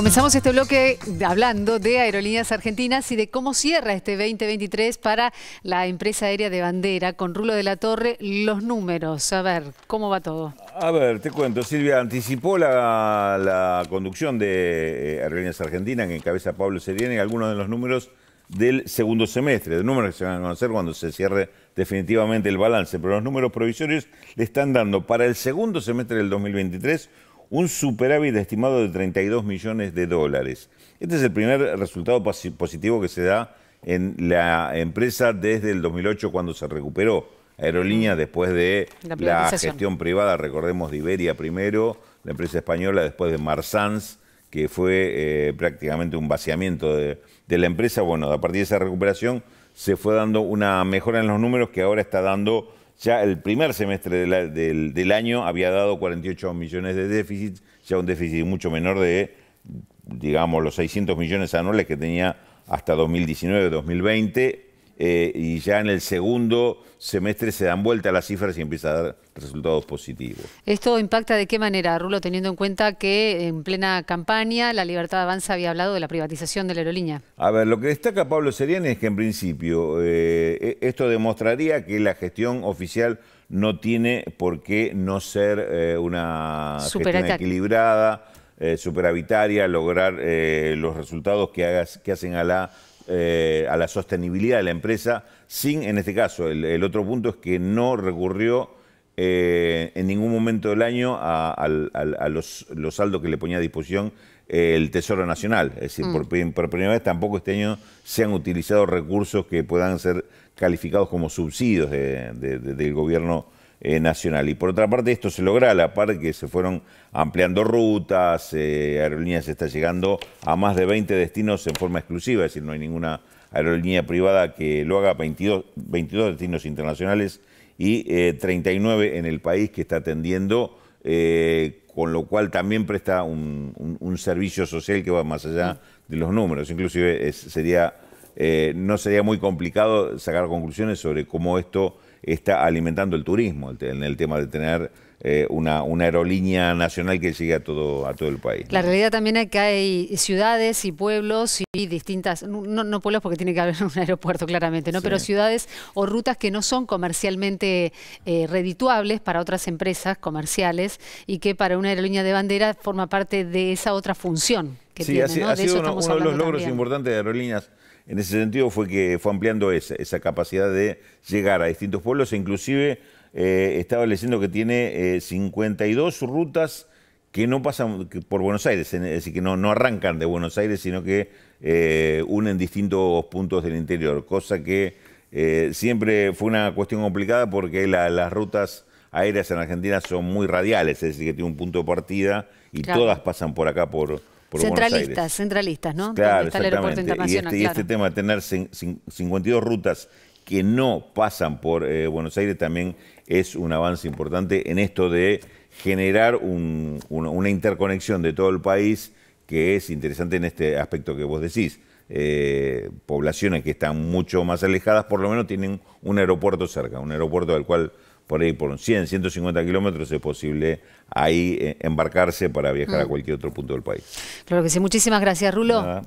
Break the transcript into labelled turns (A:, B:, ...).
A: Comenzamos este bloque hablando de Aerolíneas Argentinas y de cómo cierra este 2023 para la empresa aérea de bandera con Rulo de la Torre. Los números, a ver, ¿cómo va todo?
B: A ver, te cuento, Silvia, anticipó la, conducción de eh, Aerolíneas Argentinas que encabeza Pablo Seriene, algunos de los números del segundo semestre, de números que se van a conocer cuando se cierre definitivamente el balance, pero los números provisorios le están dando para el segundo semestre del 2023 un superávit estimado de 32 millones de dólares. Este es el primer resultado positivo que se da en la empresa desde el 2008 cuando se recuperó Aerolínea después de la, gestión privada, recordemos de Iberia primero, la empresa española después de Marsans, que fue eh, prácticamente un vaciamiento de, de la empresa. Bueno, a partir de esa recuperación se fue dando una mejora en los números que ahora está dando ya el primer semestre del, del, año había dado 48 millones de déficit, ya un déficit mucho menor de, digamos, los 600 millones anuales que tenía hasta 2019-2020, eh, y ya en el segundo semestre se dan vuelta las cifras y empieza a dar resultados positivos.
A: ¿Esto impacta de qué manera, Rulo, teniendo en cuenta que en plena campaña la Libertad Avanza había hablado de la privatización de la aerolínea?
B: A ver, lo que destaca Pablo Seriani es que en principio eh, e-, esto demostraría que la gestión oficial no tiene por qué no ser eh, una Super gestión equilibrada, eh, superavitaria, lograr eh, los resultados que, hagas, que hacen a la, eh, a la sostenibilidad de la empresa, sin, en este caso, el, otro punto es que no recurrió en ningún momento del año a, los, los, saldos que le ponía a disposición el Tesoro Nacional. Es decir, mm. por, primera vez tampoco este año se han utilizado recursos que puedan ser calificados como subsidios del gobierno eh, nacional. Y por otra parte, esto se logra a la par que se fueron ampliando rutas, eh, aerolíneas está llegando a más de 20 destinos en forma exclusiva, es decir, no hay ninguna aerolínea privada que lo haga, 22, 22 destinos internacionales y 39 eh, en el país que está atendiendo eh, con lo cual también presta un, servicio social que va más allá de los números. Inclusive sería, eh, no sería muy complicado sacar conclusiones sobre cómo esto está alimentando el turismo en el tema de tener eh, una, aerolínea nacional que llegue a todo, a todo el país.
A: La realidad también es que hay ciudades y pueblos y distintas, no, pueblos porque tiene que haber un aeropuerto claramente, ¿no? pero ciudades o rutas que no son comercialmente eh, redituables para otras empresas comerciales y que para una aerolínea de bandera forma parte de esa otra función. Que sí, tiene, ha, sido uno, de los logros
B: importantes de aerolíneas en ese sentido fue que fue ampliando esa, capacidad de llegar a distintos pueblos e inclusive eh, estableciendo que tiene 52 eh, rutas que no pasan por Buenos Aires, es decir, que no, arrancan de Buenos Aires, sino que eh, unen distintos puntos del interior, cosa que siempre fue una cuestión complicada porque las rutas aéreas en Argentina son muy radiales, es decir, que tiene un punto de partida y todas pasan por acá, por, centralistas,
A: Centralistas, ¿no? Claro, y, este, este
B: tema de tener 52 rutas que no pasan por eh, Buenos Aires también es un avance importante en esto de generar una, interconexión de todo el país que es interesante en este aspecto que vos decís. Eh, poblaciones que están mucho más alejadas, por lo menos tienen un aeropuerto cerca, un aeropuerto del cual por ahí por 100, 150 kilómetros es posible ahí eh, embarcarse para viajar a mm. cualquier otro punto del país.
A: Claro que sí. Muchísimas gracias, Rulo.